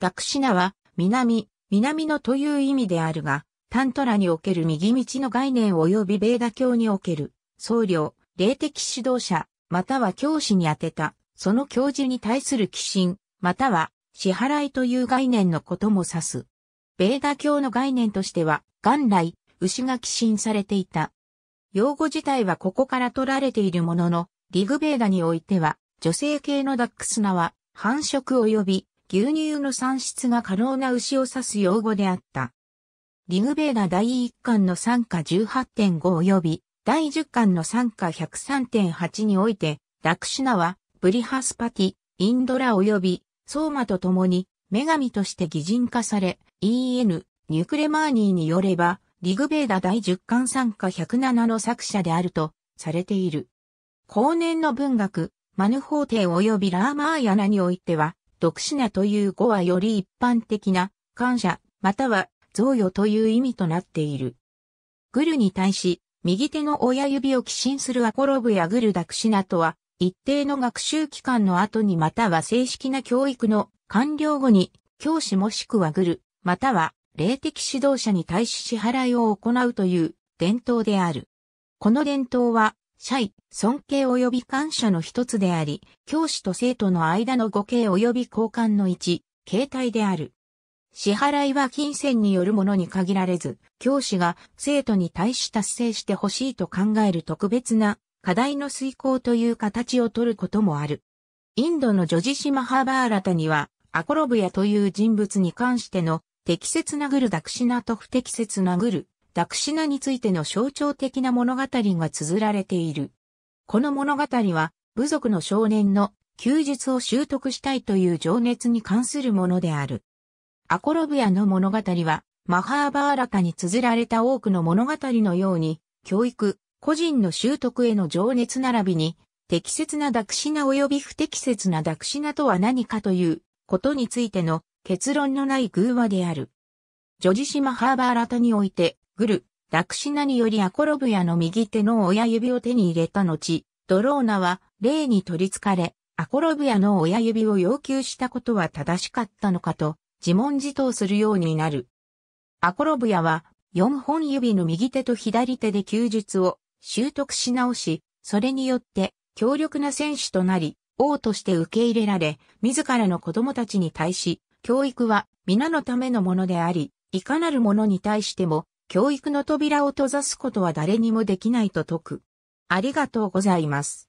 ダクシナは、南、南のという意味であるが、タントラにおける右道の概念及びベーダ教における、僧侶、霊的指導者、または教師に当てた、その教授に対する寄進、または支払いという概念のことも指す。ベーダ教の概念としては、元来、牛が寄進されていた。用語自体はここから取られているものの、リグベーダにおいては、女性系のダックスナは、繁殖及び牛乳の産出が可能な牛を指す用語であった。リグベーダ第1巻の参加18.5及び第10巻の参加103.8において、ラクシュナはブリハスパティ、インドラ及びソーマと共に女神として擬人化され、EN、ニュクレマーニーによれば、リグベーダ第10巻参加107の作者であるとされている。後年の文学、マヌホテイ及びラーマーヤナにおいては、毒死なという語はより一般的な、感謝、または、贈与という意味となっている。グルに対し、右手の親指を寄進するアコロブやグルダクシナとは、一定の学習期間の後にまたは正式な教育の完了後に、教師もしくはグル、または、霊的指導者に対し支払いを行うという伝統である。この伝統は、社員、尊敬及び感謝の一つであり、教師と生徒の間の互恵及び交換の一、形態である。支払いは金銭によるものに限られず、教師が生徒に対し達成してほしいと考える特別な課題の遂行という形をとることもある。インドの女児シマハバーラタには、アコロブヤという人物に関しての適切なグるダクシナと不適切なグるダクシナについての象徴的な物語が綴られている。この物語は、部族の少年の休日を習得したいという情熱に関するものである。アコロブヤの物語は、マハーバーラタに綴られた多くの物語のように、教育、個人の習得への情熱並びに、適切なダクシナ及び不適切なダクシナとは何かということについての結論のない偶話である。ジョジシマハーバーラタにおいて、グル、ラクシナによりアコロブヤの右手の親指を手に入れた後、ドローナは霊に取り憑かれ、アコロブヤの親指を要求したことは正しかったのかと、自問自答するようになる。アコロブヤは、四本指の右手と左手で休術を習得し直し、それによって強力な選手となり、王として受け入れられ、自らの子供たちに対し、教育は皆のためのものであり、いかなるものに対しても教育の扉を閉ざすことは誰にもできないと説く。ありがとうございます。